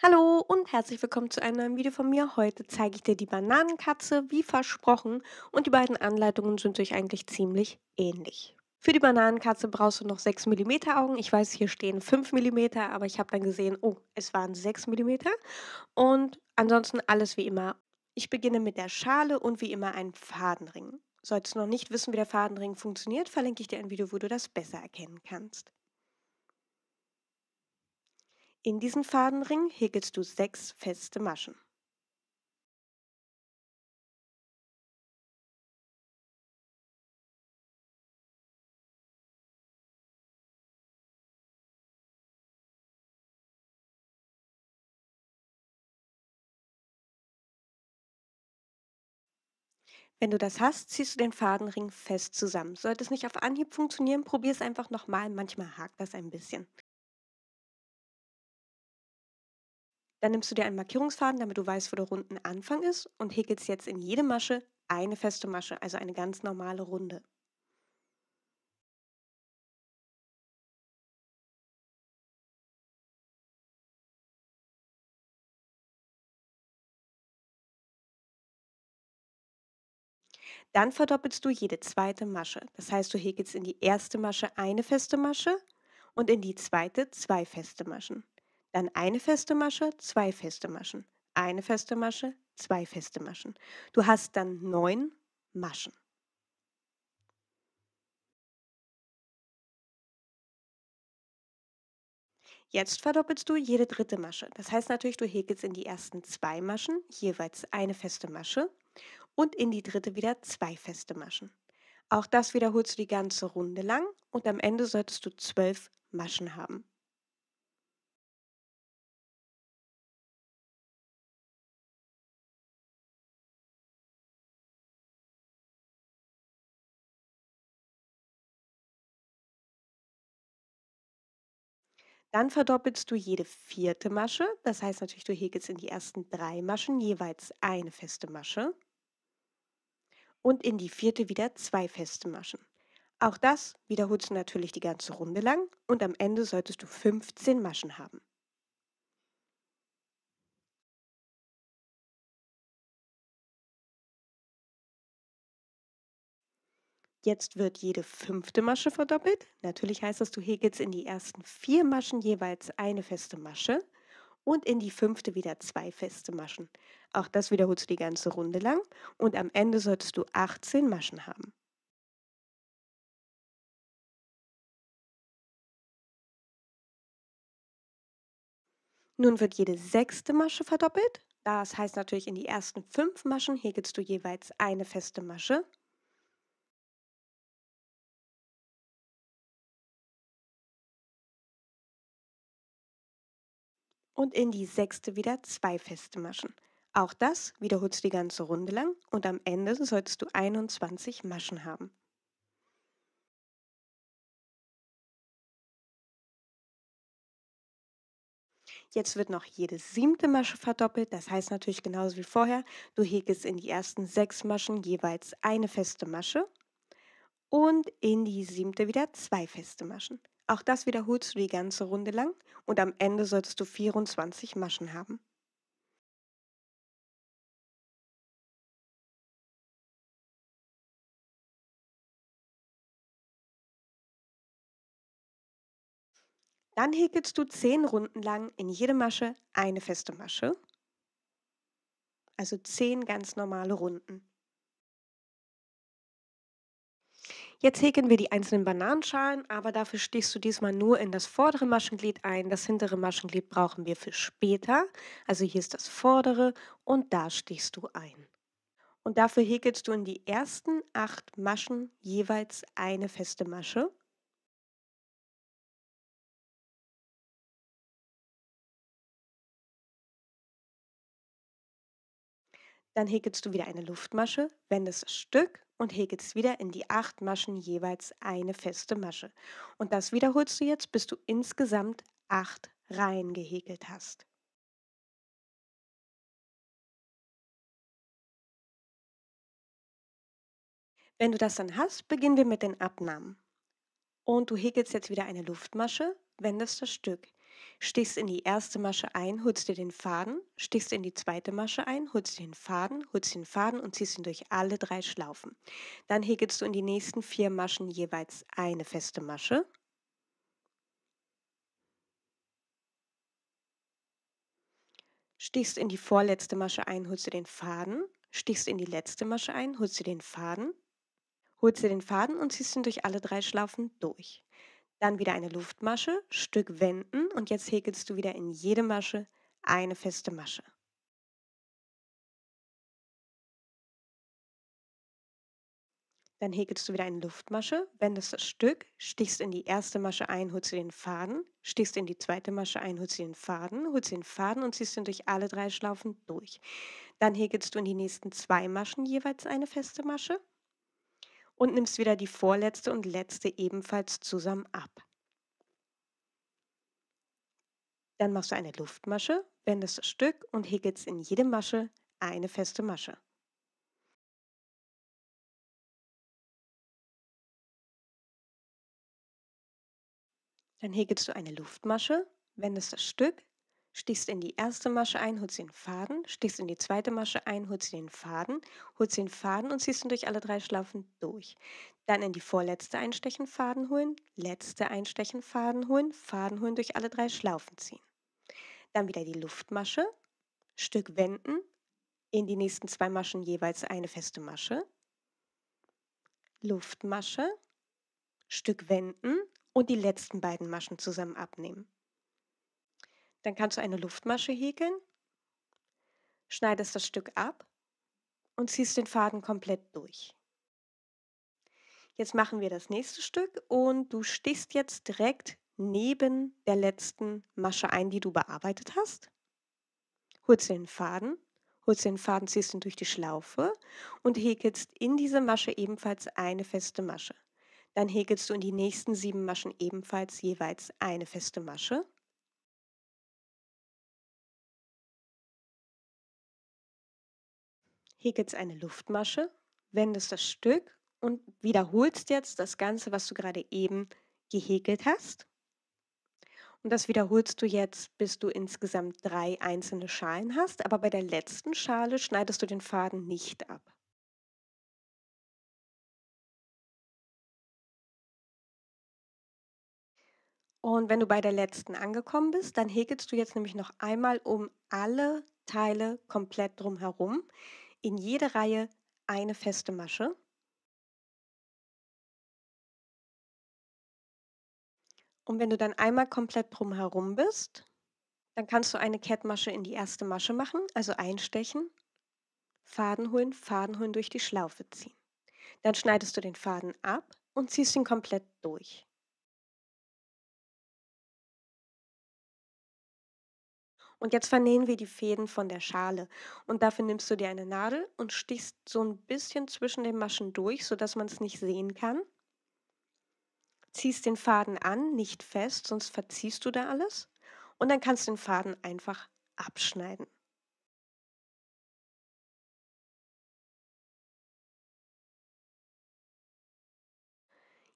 Hallo und herzlich willkommen zu einem neuen Video von mir. Heute zeige ich dir die Bananenkatze, wie versprochen. Und die beiden Anleitungen sind sich eigentlich ziemlich ähnlich. Für die Bananenkatze brauchst du noch 6 mm Augen. Ich weiß, hier stehen 5 mm, aber ich habe dann gesehen, oh, es waren 6 mm. Und ansonsten alles wie immer. Ich beginne mit der Schale und wie immer einen Fadenring. Solltest du noch nicht wissen, wie der Fadenring funktioniert, verlinke ich dir ein Video, wo du das besser erkennen kannst. In diesen Fadenring häkelst du sechs feste Maschen. Wenn du das hast, ziehst du den Fadenring fest zusammen. Sollte es nicht auf Anhieb funktionieren, probier es einfach nochmal. Manchmal hakt das ein bisschen. Dann nimmst du dir einen Markierungsfaden, damit du weißt, wo der Rundenanfang ist und häkelst jetzt in jede Masche eine feste Masche, also eine ganz normale Runde. Dann verdoppelst du jede zweite Masche. Das heißt, du häkelst in die erste Masche eine feste Masche und in die zweite zwei feste Maschen. Dann eine feste Masche, zwei feste Maschen. Eine feste Masche, zwei feste Maschen. Du hast dann neun Maschen. Jetzt verdoppelst du jede dritte Masche. Das heißt natürlich, du häkelst in die ersten zwei Maschen jeweils eine feste Masche und in die dritte wieder zwei feste Maschen. Auch das wiederholst du die ganze Runde lang und am Ende solltest du zwölf Maschen haben. Dann verdoppelst du jede vierte Masche. Das heißt natürlich, du häkelst in die ersten drei Maschen jeweils eine feste Masche. Und in die vierte wieder zwei feste Maschen. Auch das wiederholst du natürlich die ganze Runde lang und am Ende solltest du 15 Maschen haben. Jetzt wird jede fünfte Masche verdoppelt. Natürlich heißt das, du häkelst in die ersten vier Maschen jeweils eine feste Masche und in die fünfte wieder zwei feste Maschen. Auch das wiederholst du die ganze Runde lang und am Ende solltest du 18 Maschen haben. Nun wird jede sechste Masche verdoppelt. Das heißt natürlich, in die ersten fünf Maschen häkelst du jeweils eine feste Masche und in die sechste wieder zwei feste Maschen. Auch das wiederholst du die ganze Runde lang und am Ende solltest du 21 Maschen haben. Jetzt wird noch jede siebte Masche verdoppelt, das heißt natürlich genauso wie vorher, du häkelst in die ersten sechs Maschen jeweils eine feste Masche und in die siebte wieder zwei feste Maschen. Auch das wiederholst du die ganze Runde lang und am Ende solltest du 24 Maschen haben. Dann häkelst du 10 Runden lang in jede Masche eine feste Masche. Also 10 ganz normale Runden. Jetzt häkeln wir die einzelnen Bananenschalen, aber dafür stichst du diesmal nur in das vordere Maschenglied ein. Das hintere Maschenglied brauchen wir für später. Also hier ist das vordere und da stichst du ein. Und dafür häkelst du in die ersten acht Maschen jeweils eine feste Masche. Dann häkelst du wieder eine Luftmasche, wendest das Stück und häkelst wieder in die acht Maschen jeweils eine feste Masche. Und das wiederholst du jetzt, bis du insgesamt acht Reihen gehäkelt hast. Wenn du das dann hast, beginnen wir mit den Abnahmen. Und du häkelst jetzt wieder eine Luftmasche, wendest das Stück stichst in die erste Masche ein, holst dir den Faden, stichst in die zweite Masche ein, holst dir den Faden, holst den Faden und ziehst ihn durch alle drei Schlaufen. Dann häkelst du in die nächsten vier Maschen jeweils eine feste Masche. Stichst in die vorletzte Masche ein, holst dir den Faden, stichst in die letzte Masche ein, holst dir den Faden, holst dir den Faden und ziehst ihn durch alle drei Schlaufen durch. Dann wieder eine Luftmasche, Stück wenden und jetzt häkelst du wieder in jede Masche eine feste Masche. Dann häkelst du wieder eine Luftmasche, wendest das Stück, stichst in die erste Masche ein, holst den Faden, stichst in die zweite Masche ein, holst den Faden, holst den Faden und ziehst ihn durch alle drei Schlaufen durch. Dann häkelst du in die nächsten zwei Maschen jeweils eine feste Masche, und nimmst wieder die vorletzte und letzte ebenfalls zusammen ab. Dann machst du eine Luftmasche, wendest das Stück und häkelst in jede Masche eine feste Masche. Dann häkelst du eine Luftmasche, wendest das Stück, stichst in die erste Masche ein, holst den Faden, stichst in die zweite Masche ein, holst den Faden, holst den Faden und ziehst ihn durch alle drei Schlaufen durch. Dann in die vorletzte einstechen, Faden holen, letzte einstechen, Faden holen, Faden holen, durch alle drei Schlaufen ziehen. Dann wieder die Luftmasche, Stück wenden, in die nächsten zwei Maschen jeweils eine feste Masche, Luftmasche, Stück wenden und die letzten beiden Maschen zusammen abnehmen. Dann kannst du eine Luftmasche häkeln, schneidest das Stück ab und ziehst den Faden komplett durch. Jetzt machen wir das nächste Stück und du stichst jetzt direkt neben der letzten Masche ein, die du bearbeitet hast. Holst den Faden, holst den Faden, ziehst ihn durch die Schlaufe und häkelst in diese Masche ebenfalls eine feste Masche. Dann häkelst du in die nächsten sieben Maschen ebenfalls jeweils eine feste Masche hier gibt es eine Luftmasche, wendest das Stück und wiederholst jetzt das Ganze, was du gerade eben gehäkelt hast. Und das wiederholst du jetzt, bis du insgesamt drei einzelne Schalen hast, aber bei der letzten Schale schneidest du den Faden nicht ab. Und wenn du bei der letzten angekommen bist, dann häkelst du jetzt nämlich noch einmal um alle Teile komplett drumherum in jede Reihe eine feste Masche Und wenn du dann einmal komplett drumherum bist, dann kannst du eine Kettmasche in die erste Masche machen, also einstechen, Faden holen, Faden holen, durch die Schlaufe ziehen. Dann schneidest du den Faden ab und ziehst ihn komplett durch. Und jetzt vernähen wir die Fäden von der Schale. Und dafür nimmst du dir eine Nadel und stichst so ein bisschen zwischen den Maschen durch, sodass man es nicht sehen kann. Ziehst den Faden an, nicht fest, sonst verziehst du da alles. Und dann kannst du den Faden einfach abschneiden.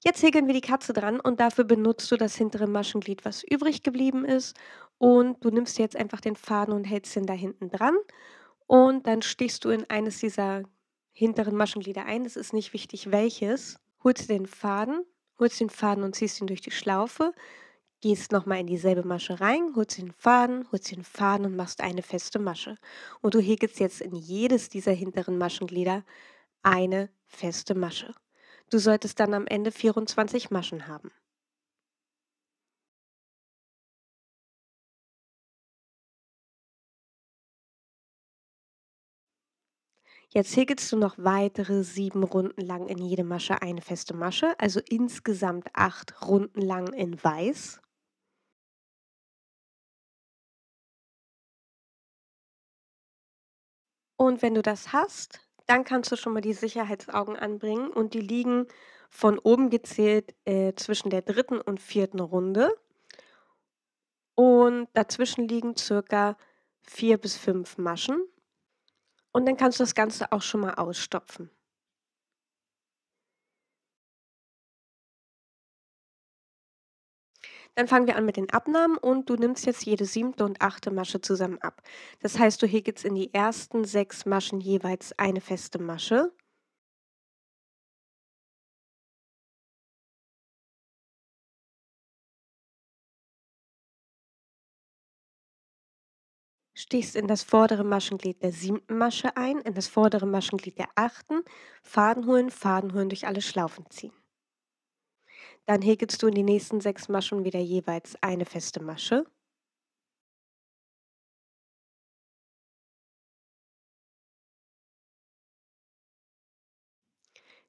Jetzt häkeln wir die Katze dran und dafür benutzt du das hintere Maschenglied, was übrig geblieben ist und du nimmst jetzt einfach den Faden und hältst ihn da hinten dran und dann stichst du in eines dieser hinteren Maschenglieder ein, es ist nicht wichtig welches, holst den Faden, holst den Faden und ziehst ihn durch die Schlaufe, gehst nochmal in dieselbe Masche rein, holst den Faden, holst den Faden und machst eine feste Masche. Und du häkelst jetzt in jedes dieser hinteren Maschenglieder eine feste Masche. Du solltest dann am Ende 24 Maschen haben. Jetzt häkelst du noch weitere sieben Runden lang in jede Masche eine feste Masche, also insgesamt acht Runden lang in weiß. Und wenn du das hast, dann kannst du schon mal die Sicherheitsaugen anbringen und die liegen von oben gezählt äh, zwischen der dritten und vierten Runde. Und dazwischen liegen circa vier bis fünf Maschen. Und dann kannst du das Ganze auch schon mal ausstopfen. Dann fangen wir an mit den Abnahmen und du nimmst jetzt jede siebte und achte Masche zusammen ab. Das heißt, du häkelst in die ersten sechs Maschen jeweils eine feste Masche stichst in das vordere Maschenglied der siebten Masche ein, in das vordere Maschenglied der achten, Faden holen, Faden holen, durch alle Schlaufen ziehen. Dann häkelst du in die nächsten sechs Maschen wieder jeweils eine feste Masche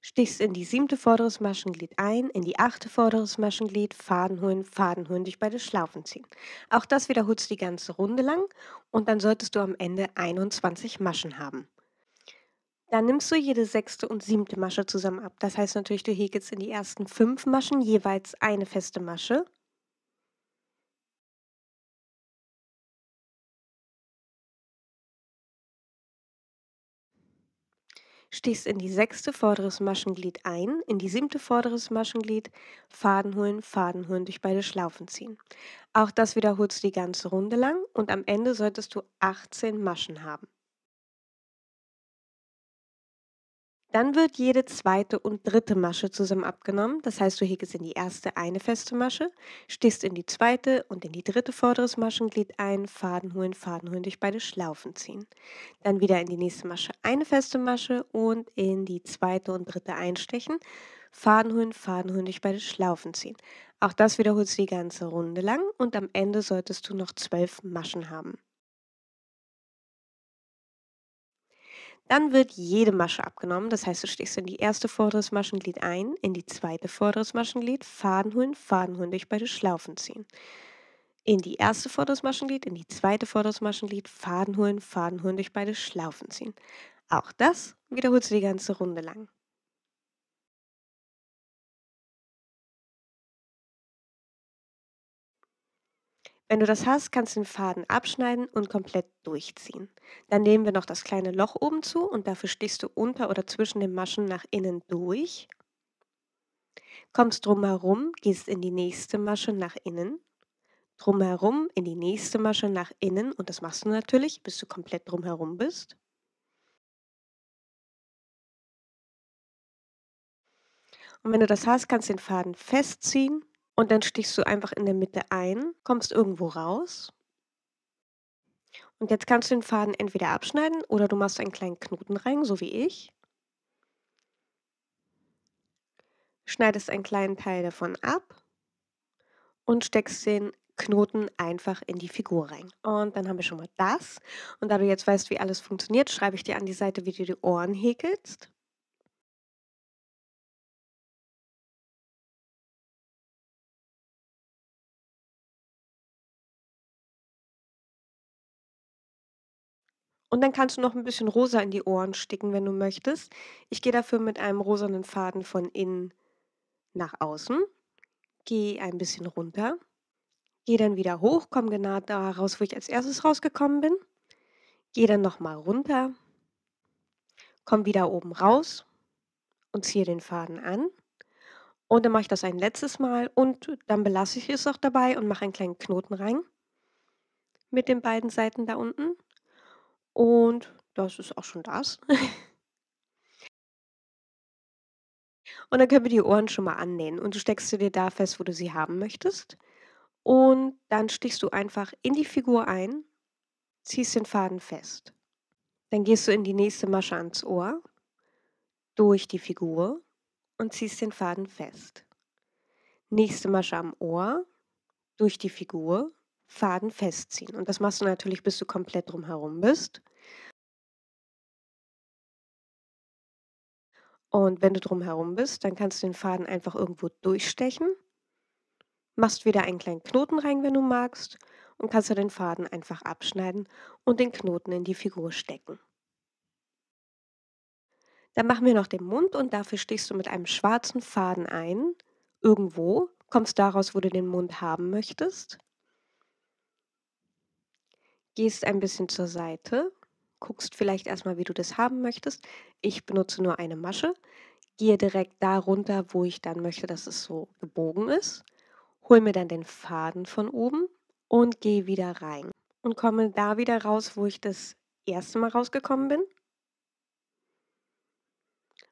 stichst in die siebte vorderes Maschenglied ein, in die achte vorderes Maschenglied, Faden holen, Faden holen, dich beide Schlaufen ziehen. Auch das wiederholst du die ganze Runde lang und dann solltest du am Ende 21 Maschen haben. Dann nimmst du jede sechste und siebte Masche zusammen ab. Das heißt natürlich, du häkelst in die ersten fünf Maschen jeweils eine feste Masche Stichst in die sechste vorderes Maschenglied ein, in die siebte vorderes Maschenglied, Faden holen, Faden holen, durch beide Schlaufen ziehen. Auch das wiederholst du die ganze Runde lang und am Ende solltest du 18 Maschen haben. Dann wird jede zweite und dritte Masche zusammen abgenommen. Das heißt, du hegest in die erste eine feste Masche, stichst in die zweite und in die dritte vorderes Maschenglied ein, Faden holen, Faden holen, durch beide Schlaufen ziehen. Dann wieder in die nächste Masche eine feste Masche und in die zweite und dritte einstechen, Faden holen, Faden holen, durch beide Schlaufen ziehen. Auch das wiederholst du die ganze Runde lang und am Ende solltest du noch zwölf Maschen haben. Dann wird jede Masche abgenommen. Das heißt, du stichst in die erste vorderes Maschenglied ein, in die zweite vorderes Maschenglied, Faden holen, Faden holen, durch beide Schlaufen ziehen. In die erste vorderes Maschenglied, in die zweite vorderes Maschenglied, Faden holen, Faden holen, durch beide Schlaufen ziehen. Auch das wiederholst du die ganze Runde lang. Wenn du das hast, kannst du den Faden abschneiden und komplett durchziehen. Dann nehmen wir noch das kleine Loch oben zu und dafür stichst du unter oder zwischen den Maschen nach innen durch. Kommst drumherum, gehst in die nächste Masche nach innen, drumherum in die nächste Masche nach innen und das machst du natürlich, bis du komplett drumherum bist. Und wenn du das hast, kannst du den Faden festziehen und dann stichst du einfach in der Mitte ein, kommst irgendwo raus. Und jetzt kannst du den Faden entweder abschneiden oder du machst einen kleinen Knoten rein, so wie ich. Schneidest einen kleinen Teil davon ab und steckst den Knoten einfach in die Figur rein. Und dann haben wir schon mal das. Und da du jetzt weißt, wie alles funktioniert, schreibe ich dir an die Seite, wie du die Ohren häkelst. Und dann kannst du noch ein bisschen rosa in die Ohren sticken, wenn du möchtest. Ich gehe dafür mit einem rosanen Faden von innen nach außen, gehe ein bisschen runter, gehe dann wieder hoch, komme genau da raus, wo ich als erstes rausgekommen bin, gehe dann nochmal runter, komme wieder oben raus und ziehe den Faden an. Und dann mache ich das ein letztes Mal und dann belasse ich es auch dabei und mache einen kleinen Knoten rein mit den beiden Seiten da unten und das ist auch schon das. Und dann können wir die Ohren schon mal annähen. Und du steckst sie dir da fest, wo du sie haben möchtest. Und dann stichst du einfach in die Figur ein, ziehst den Faden fest. Dann gehst du in die nächste Masche ans Ohr, durch die Figur und ziehst den Faden fest. Nächste Masche am Ohr, durch die Figur Faden festziehen. Und das machst du natürlich, bis du komplett drumherum bist. Und wenn du drumherum bist, dann kannst du den Faden einfach irgendwo durchstechen, machst wieder einen kleinen Knoten rein, wenn du magst, und kannst du den Faden einfach abschneiden und den Knoten in die Figur stecken. Dann machen wir noch den Mund und dafür stichst du mit einem schwarzen Faden ein, irgendwo, kommst daraus, wo du den Mund haben möchtest gehst ein bisschen zur Seite, guckst vielleicht erstmal, wie du das haben möchtest. Ich benutze nur eine Masche, gehe direkt da runter, wo ich dann möchte, dass es so gebogen ist, hol mir dann den Faden von oben und gehe wieder rein und komme da wieder raus, wo ich das erste Mal rausgekommen bin.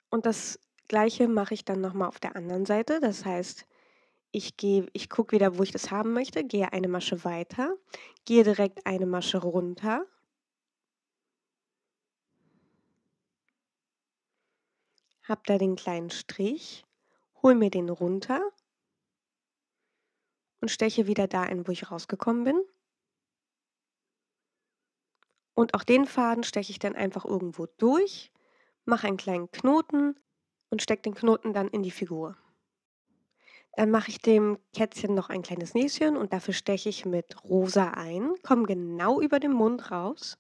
Und das gleiche mache ich dann nochmal auf der anderen Seite. Das heißt, ich gehe, ich gucke wieder, wo ich das haben möchte, gehe eine Masche weiter, gehe direkt eine Masche runter. Hab da den kleinen Strich, hol mir den runter und steche wieder da ein, wo ich rausgekommen bin. Und auch den Faden steche ich dann einfach irgendwo durch, mache einen kleinen Knoten und stecke den Knoten dann in die Figur. Dann mache ich dem Kätzchen noch ein kleines Näschen und dafür steche ich mit rosa ein, komme genau über den Mund raus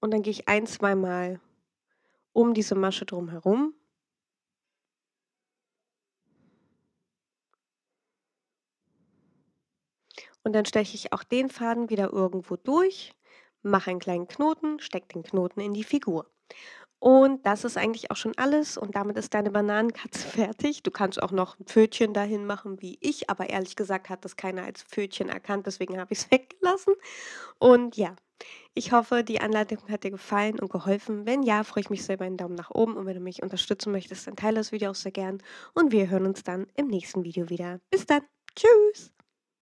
und dann gehe ich ein, zweimal um diese Masche drum herum. Und dann steche ich auch den Faden wieder irgendwo durch, mache einen kleinen Knoten, stecke den Knoten in die Figur. Und das ist eigentlich auch schon alles. Und damit ist deine Bananenkatze fertig. Du kannst auch noch ein Pfötchen dahin machen, wie ich. Aber ehrlich gesagt hat das keiner als Pfötchen erkannt. Deswegen habe ich es weggelassen. Und ja, ich hoffe, die Anleitung hat dir gefallen und geholfen. Wenn ja, freue ich mich selber einen Daumen nach oben. Und wenn du mich unterstützen möchtest, dann teile das Video auch sehr gern. Und wir hören uns dann im nächsten Video wieder. Bis dann. Tschüss.